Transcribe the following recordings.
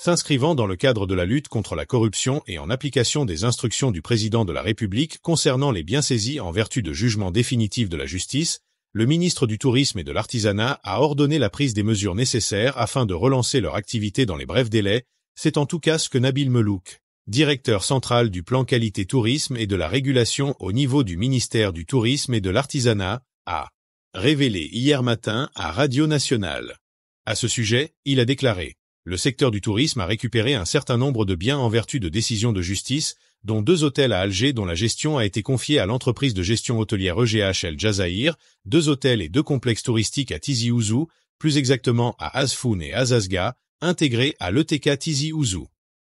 s'inscrivant dans le cadre de la lutte contre la corruption et en application des instructions du président de la République concernant les biens saisis en vertu de jugements définitifs de la justice, le ministre du Tourisme et de l'Artisanat a ordonné la prise des mesures nécessaires afin de relancer leur activité dans les brefs délais, c'est en tout cas ce que Nabil Melouk, directeur central du plan qualité tourisme et de la régulation au niveau du ministère du Tourisme et de l'Artisanat, a révélé hier matin à Radio Nationale. À ce sujet, il a déclaré le secteur du tourisme a récupéré un certain nombre de biens en vertu de décisions de justice, dont deux hôtels à Alger dont la gestion a été confiée à l'entreprise de gestion hôtelière EGHL Jazair, deux hôtels et deux complexes touristiques à Tizi Ouzou, plus exactement à Azfoun et Azazga, intégrés à l'ETK Tizi Ouzou.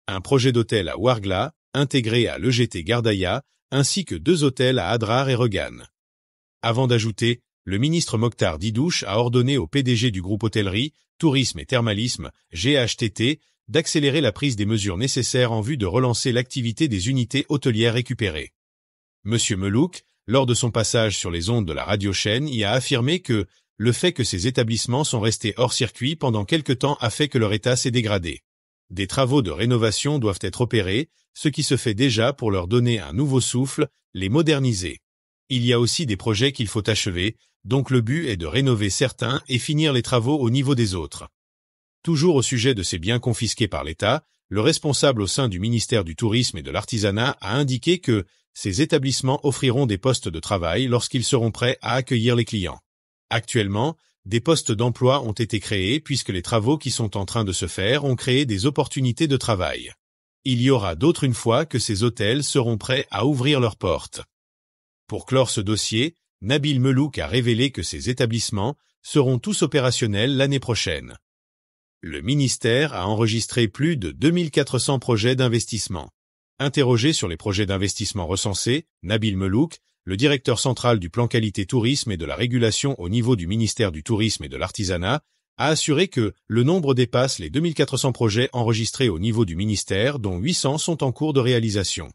Un projet d'hôtel à Ouargla, intégré à l'EGT Gardaïa, ainsi que deux hôtels à Adrar et Regan. Avant d'ajouter, le ministre Mokhtar Didouche a ordonné au PDG du groupe Hôtellerie, Tourisme et Thermalisme, GHTT, d'accélérer la prise des mesures nécessaires en vue de relancer l'activité des unités hôtelières récupérées. Monsieur Melouk, lors de son passage sur les ondes de la radio chaîne, y a affirmé que le fait que ces établissements sont restés hors circuit pendant quelque temps a fait que leur état s'est dégradé. Des travaux de rénovation doivent être opérés, ce qui se fait déjà pour leur donner un nouveau souffle, les moderniser il y a aussi des projets qu'il faut achever, donc le but est de rénover certains et finir les travaux au niveau des autres. Toujours au sujet de ces biens confisqués par l'État, le responsable au sein du ministère du Tourisme et de l'Artisanat a indiqué que ces établissements offriront des postes de travail lorsqu'ils seront prêts à accueillir les clients. Actuellement, des postes d'emploi ont été créés puisque les travaux qui sont en train de se faire ont créé des opportunités de travail. Il y aura d'autres une fois que ces hôtels seront prêts à ouvrir leurs portes. Pour clore ce dossier, Nabil Melouk a révélé que ces établissements seront tous opérationnels l'année prochaine. Le ministère a enregistré plus de 2400 projets d'investissement. Interrogé sur les projets d'investissement recensés, Nabil Melouk, le directeur central du plan qualité tourisme et de la régulation au niveau du ministère du tourisme et de l'artisanat, a assuré que le nombre dépasse les 2400 projets enregistrés au niveau du ministère dont 800 sont en cours de réalisation.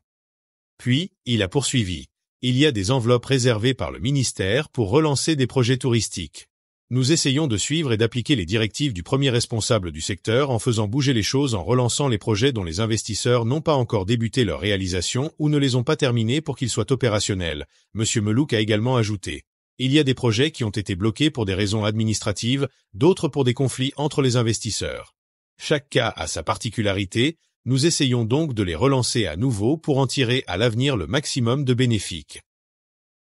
Puis, il a poursuivi il y a des enveloppes réservées par le ministère pour relancer des projets touristiques. Nous essayons de suivre et d'appliquer les directives du premier responsable du secteur en faisant bouger les choses en relançant les projets dont les investisseurs n'ont pas encore débuté leur réalisation ou ne les ont pas terminés pour qu'ils soient opérationnels. M. Melouk a également ajouté. Il y a des projets qui ont été bloqués pour des raisons administratives, d'autres pour des conflits entre les investisseurs. Chaque cas a sa particularité, nous essayons donc de les relancer à nouveau pour en tirer à l'avenir le maximum de bénéfices.